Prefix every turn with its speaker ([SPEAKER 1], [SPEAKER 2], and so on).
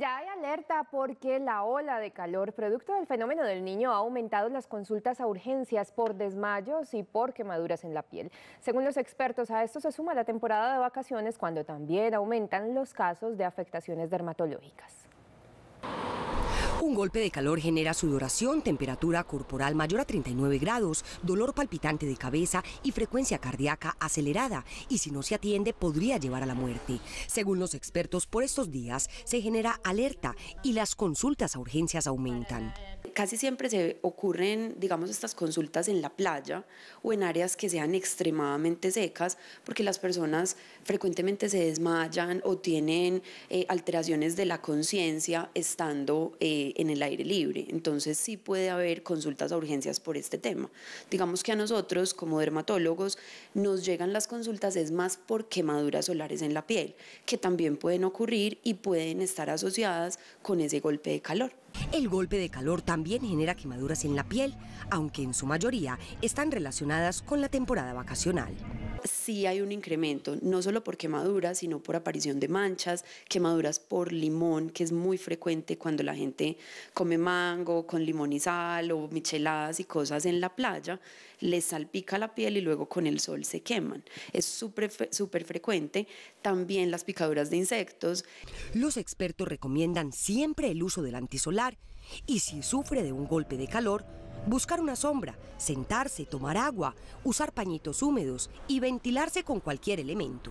[SPEAKER 1] ya hay alerta porque la ola de calor producto del fenómeno del niño ha aumentado las consultas a urgencias por desmayos y por quemaduras en la piel. Según los expertos, a esto se suma la temporada de vacaciones cuando también aumentan los casos de afectaciones dermatológicas.
[SPEAKER 2] Un golpe de calor genera sudoración, temperatura corporal mayor a 39 grados, dolor palpitante de cabeza y frecuencia cardíaca acelerada, y si no se atiende podría llevar a la muerte. Según los expertos, por estos días se genera alerta y las consultas a urgencias aumentan
[SPEAKER 3] casi siempre se ocurren, digamos, estas consultas en la playa o en áreas que sean extremadamente secas, porque las personas frecuentemente se desmayan o tienen eh, alteraciones de la conciencia estando eh, en el aire libre. Entonces sí puede haber consultas a urgencias por este tema. Digamos que a nosotros, como dermatólogos, nos llegan las consultas es más por quemaduras solares en la piel, que también pueden ocurrir y pueden estar asociadas con ese golpe de calor. El golpe
[SPEAKER 2] de calor también genera quemaduras en la piel, aunque en su mayoría están relacionadas con
[SPEAKER 3] la temporada vacacional. Sí hay un incremento, no solo por quemaduras, sino por aparición de manchas, quemaduras por limón, que es muy frecuente cuando la gente come mango con limón y sal o micheladas y cosas en la playa, le salpica la piel y luego con el sol se queman. Es súper frecuente. También las picaduras de insectos. Los expertos recomiendan siempre el uso del antisolar
[SPEAKER 2] y si sufre de un golpe de calor, buscar una sombra, sentarse, tomar agua, usar pañitos húmedos y ventilarse con cualquier elemento.